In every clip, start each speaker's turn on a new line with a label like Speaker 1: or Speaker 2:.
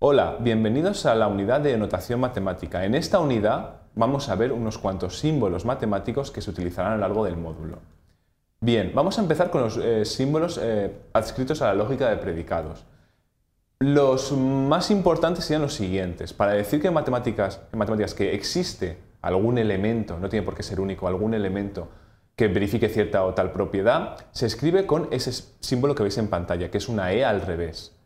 Speaker 1: Hola, bienvenidos a la unidad de notación matemática. En esta unidad vamos a ver unos cuantos símbolos matemáticos que se utilizarán a lo largo del módulo. Bien, vamos a empezar con los eh, símbolos eh, adscritos a la lógica de predicados. Los más importantes serían los siguientes. Para decir que en matemáticas, en matemáticas que existe algún elemento, no tiene por qué ser único, algún elemento que verifique cierta o tal propiedad, se escribe con ese símbolo que veis en pantalla, que es una E al revés.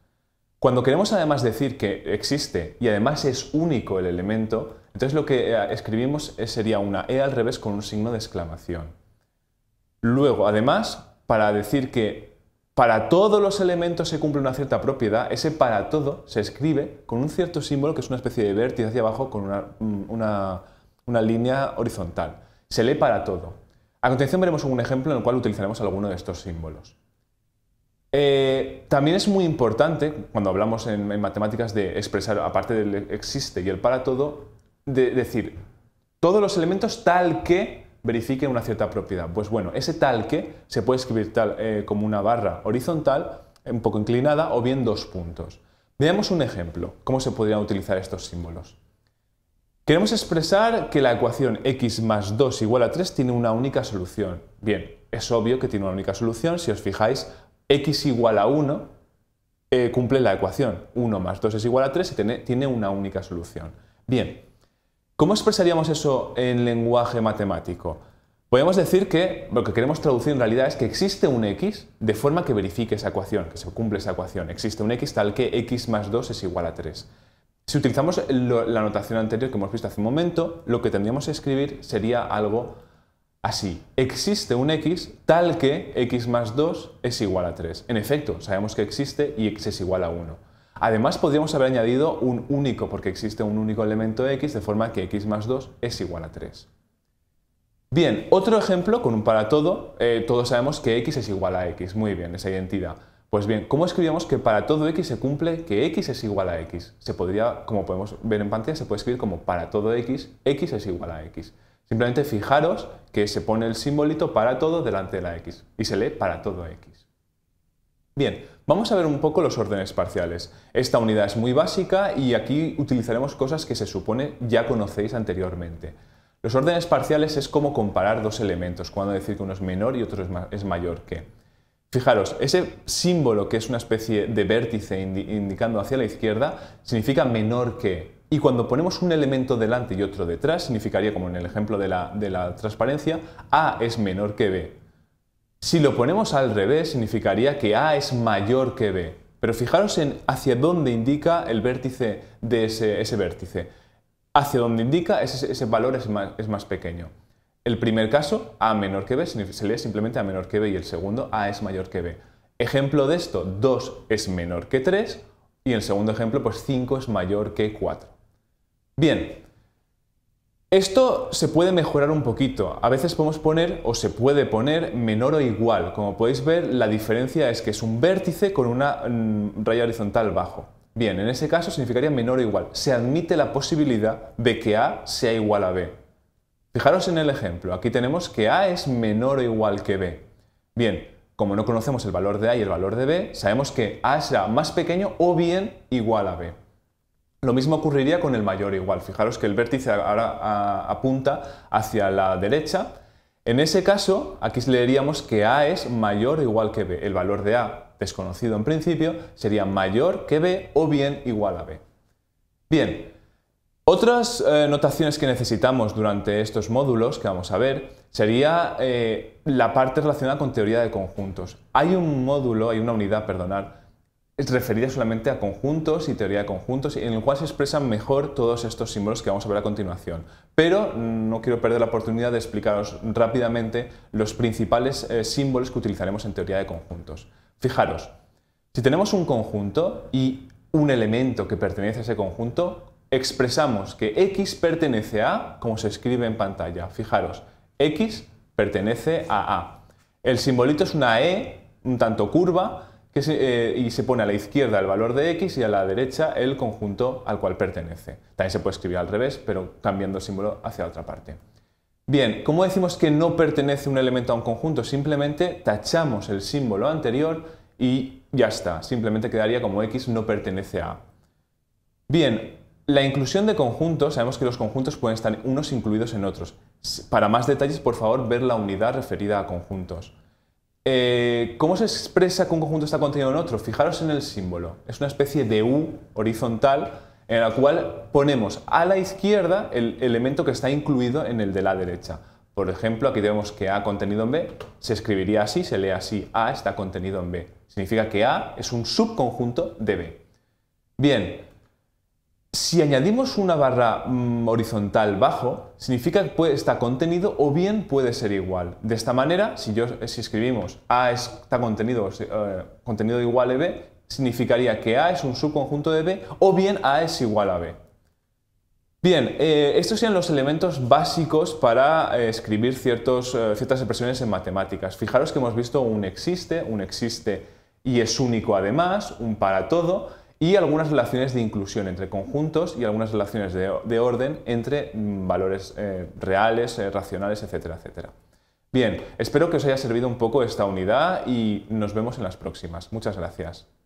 Speaker 1: Cuando queremos además decir que existe y además es único el elemento, entonces lo que eh, escribimos eh, sería una E al revés con un signo de exclamación. Luego, además, para decir que para todos los elementos se cumple una cierta propiedad, ese para todo se escribe con un cierto símbolo que es una especie de vértice hacia abajo con una, mm, una línea horizontal. Se lee para todo. A continuación veremos un ejemplo en el cual utilizaremos alguno de estos símbolos. Eh, también es muy importante, cuando hablamos en, matemáticas, de expresar, aparte del existe y el para todo, de decir todos los elementos tal que verifiquen una cierta propiedad. Pues bueno, ese tal que se puede escribir tal eh, como una barra horizontal, un poco inclinada, o bien dos puntos. Veamos un ejemplo, cómo se podrían utilizar estos símbolos. Queremos expresar que la ecuación x más 2 igual a 3 tiene una única solución. Bien, es obvio que tiene una única solución si os fijáis x igual a 1 eh, cumple la ecuación. 1 más 2 es igual a 3 y tiene, una única solución. Bien, ¿cómo expresaríamos eso en lenguaje matemático? Podríamos decir que lo que queremos traducir en realidad es que existe un x de forma que verifique esa ecuación, que se cumple esa ecuación. Existe un x tal que x más 2 es igual a 3. Si utilizamos la notación anterior que hemos visto hace un momento, lo que tendríamos que escribir sería algo así. Existe un x tal que x más 2 es igual a 3. En efecto, sabemos que existe y x es igual a 1. Además, podríamos haber añadido un único, porque existe un único elemento x, de forma que x más 2 es igual a 3. Bien, otro ejemplo con un para todo. Eh, todos sabemos que x es igual a x. Muy bien, esa identidad. Pues bien, ¿cómo escribimos que para todo x se cumple que x es igual a x? Se podría, como podemos ver en pantalla, se puede escribir como para todo x, x es igual a x. Simplemente fijaros que se pone el simbolito para todo delante de la x y se lee para todo x. Bien, vamos a ver un poco los órdenes parciales. Esta unidad es muy básica y aquí utilizaremos cosas que se supone ya conocéis anteriormente. Los órdenes parciales es como comparar dos elementos, cuando decir que uno es menor y otro es mayor que. Fijaros, ese símbolo que es una especie de vértice indicando hacia la izquierda significa menor que, y cuando ponemos un elemento delante y otro detrás, significaría, como en el ejemplo de la, transparencia, A es menor que B. Si lo ponemos al revés, significaría que A es mayor que B. Pero fijaros en hacia dónde indica el vértice de ese, vértice. Hacia dónde indica ese, valor es más, es más, pequeño. El primer caso, A menor que B, se lee simplemente A menor que B y el segundo, A es mayor que B. Ejemplo de esto, 2 es menor que 3 y el segundo ejemplo, pues 5 es mayor que 4. Bien, esto se puede mejorar un poquito. A veces podemos poner o se puede poner menor o igual. Como podéis ver, la diferencia es que es un vértice con una mm, raya horizontal bajo. Bien, en ese caso significaría menor o igual. Se admite la posibilidad de que A sea igual a B. Fijaros en el ejemplo. Aquí tenemos que A es menor o igual que B. Bien, como no conocemos el valor de A y el valor de B, sabemos que A será más pequeño o bien igual a B. Lo mismo ocurriría con el mayor igual. Fijaros que el vértice ahora apunta hacia la derecha. En ese caso, aquí leeríamos que A es mayor o igual que B. El valor de A, desconocido en principio, sería mayor que B o bien igual a B. Bien, otras eh, notaciones que necesitamos durante estos módulos que vamos a ver sería eh, la parte relacionada con teoría de conjuntos. Hay un módulo, hay una unidad, perdonar, referida solamente a conjuntos y teoría de conjuntos, en el cual se expresan mejor todos estos símbolos que vamos a ver a continuación. Pero no quiero perder la oportunidad de explicaros rápidamente los principales eh, símbolos que utilizaremos en teoría de conjuntos. Fijaros, si tenemos un conjunto y un elemento que pertenece a ese conjunto, expresamos que x pertenece a, como se escribe en pantalla. Fijaros, x pertenece a a. El simbolito es una e, un tanto curva, eh, y se pone a la izquierda el valor de x y a la derecha el conjunto al cual pertenece. También se puede escribir al revés, pero cambiando el símbolo hacia otra parte. Bien, ¿cómo decimos que no pertenece un elemento a un conjunto? Simplemente tachamos el símbolo anterior y ya está. Simplemente quedaría como x no pertenece a. Bien, la inclusión de conjuntos, sabemos que los conjuntos pueden estar unos incluidos en otros. Para más detalles, por favor, ver la unidad referida a conjuntos. Eh, ¿Cómo se expresa que un conjunto está contenido en otro? Fijaros en el símbolo. Es una especie de U horizontal en la cual ponemos a la izquierda el elemento que está incluido en el de la derecha. Por ejemplo, aquí tenemos que A contenido en B se escribiría así, se lee así, A está contenido en B. Significa que A es un subconjunto de B. Bien, si añadimos una barra mm, horizontal bajo, significa que está contenido o bien puede ser igual. De esta manera, si, escribimos A está contenido, eh, contenido igual a B, significaría que A es un subconjunto de B o bien A es igual a B. Bien, eh, estos serían los elementos básicos para eh, escribir ciertas expresiones en matemáticas. Fijaros que hemos visto un existe, un existe y es único además, un para todo y algunas relaciones de inclusión entre conjuntos y algunas relaciones de, orden entre mm, valores eh, reales, eh, racionales, etcétera, etcétera. Bien, espero que os haya servido un poco esta unidad y nos vemos en las próximas. Muchas gracias.